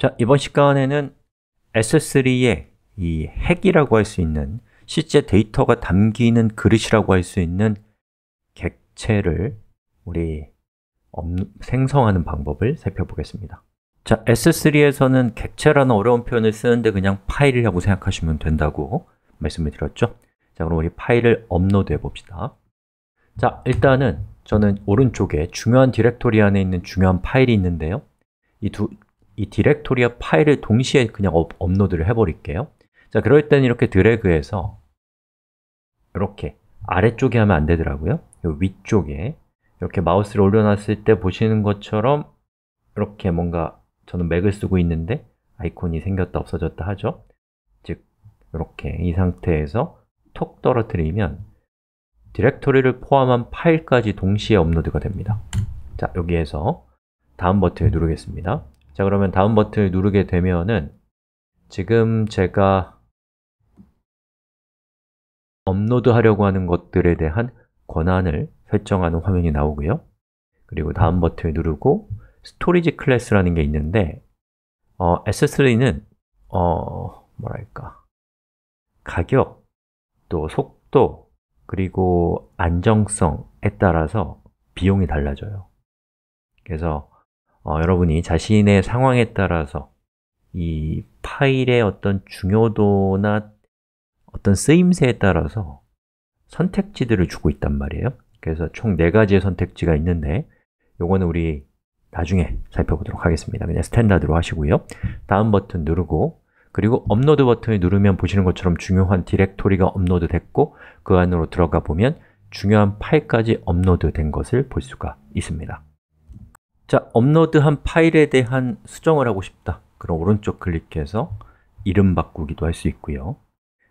자, 이번 시간에는 S3의 이 핵이라고 할 수 있는 실제 데이터가 담기는 그릇이라고 할 수 있는 객체를 우리 생성하는 방법을 살펴보겠습니다 자, S3에서는 객체라는 어려운 표현을 쓰는데 그냥 파일이라고 생각하시면 된다고 말씀을 드렸죠 자, 그럼 우리 파일을 업로드 해봅시다 자, 일단은 저는 오른쪽에 중요한 디렉토리 안에 있는 중요한 파일이 있는데요 이두 이 디렉토리와 어 파일을 동시에 그냥 업, 로드를 해버릴게요 자, 그럴 땐 이렇게 드래그해서 이렇게 아래쪽에 하면 안 되더라고요 위쪽에 이렇게 마우스를 올려놨을 때 보시는 것처럼 이렇게 뭔가 저는 맥을 쓰고 있는데 아이콘이 생겼다 없어졌다 하죠 즉, 이렇게 이 상태에서 톡 떨어뜨리면 디렉토리를 포함한 파일까지 동시에 업로드가 됩니다 자, 여기에서 다음 버튼을 누르겠습니다 자 그러면 다음 버튼을 누르게 되면은 지금 제가 업로드 하려고 하는 것들에 대한 권한을 설정하는 화면이 나오고요 그리고 다음 버튼을 누르고 스토리지 클래스라는 게 있는데 어, S3는 어, 뭐랄까 가격, 또 속도, 그리고 안정성에 따라서 비용이 달라져요 그래서 어, 여러분이 자신의 상황에 따라서 이 파일의 어떤 중요도나 어떤 쓰임새에 따라서 선택지들을 주고 있단 말이에요 그래서 총 4가지의 선택지가 있는데 요거는 우리 나중에 살펴보도록 하겠습니다 그냥 스탠다드로 하시고요 다음 버튼 누르고 그리고 업로드 버튼을 누르면 보시는 것처럼 중요한 디렉토리가 업로드 됐고 그 안으로 들어가 보면 중요한 파일까지 업로드 된 것을 볼 수가 있습니다 자, 업로드한 파일에 대한 수정을 하고 싶다 그럼 오른쪽 클릭해서 이름 바꾸기도 할 수 있고요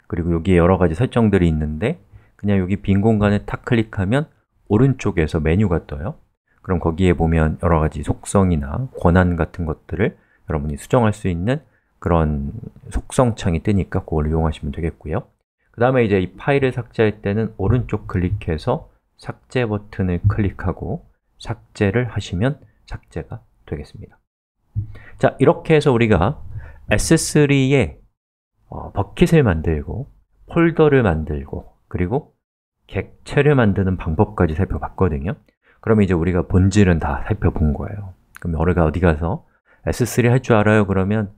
그리고 여기에 여러 가지 설정들이 있는데 그냥 여기 빈 공간에 탁 클릭하면 오른쪽에서 메뉴가 떠요 그럼 거기에 보면 여러 가지 속성이나 권한 같은 것들을 여러분이 수정할 수 있는 그런 속성창이 뜨니까 그걸 이용하시면 되겠고요 그 다음에 이제 이 파일을 삭제할 때는 오른쪽 클릭해서 삭제 버튼을 클릭하고 삭제를 하시면 삭제가 되겠습니다. 자, 이렇게 해서 우리가 S3에 어, 버킷을 만들고 폴더를 만들고 그리고 객체를 만드는 방법까지 살펴봤거든요 그럼 이제 우리가 본질은 다 살펴본 거예요 그럼 우리가 어디 가서 S3 할 줄 알아요? 그러면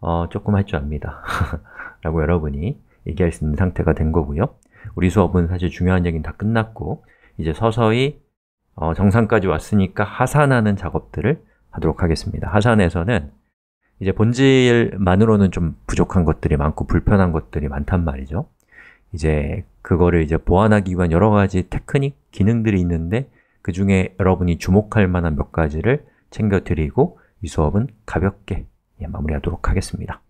어, 조금 할 줄 압니다 라고 여러분이 얘기할 수 있는 상태가 된 거고요 우리 수업은 사실 중요한 얘기는 다 끝났고 이제 서서히 어, 정상까지 왔으니까 하산하는 작업들을 하도록 하겠습니다. 하산에서는 이제 본질만으로는 좀 부족한 것들이 많고 불편한 것들이 많단 말이죠. 이제 그거를 이제 보완하기 위한 여러 가지 테크닉, 기능들이 있는데 그 중에 여러분이 주목할 만한 몇 가지를 챙겨드리고 이 수업은 가볍게 예, 마무리하도록 하겠습니다.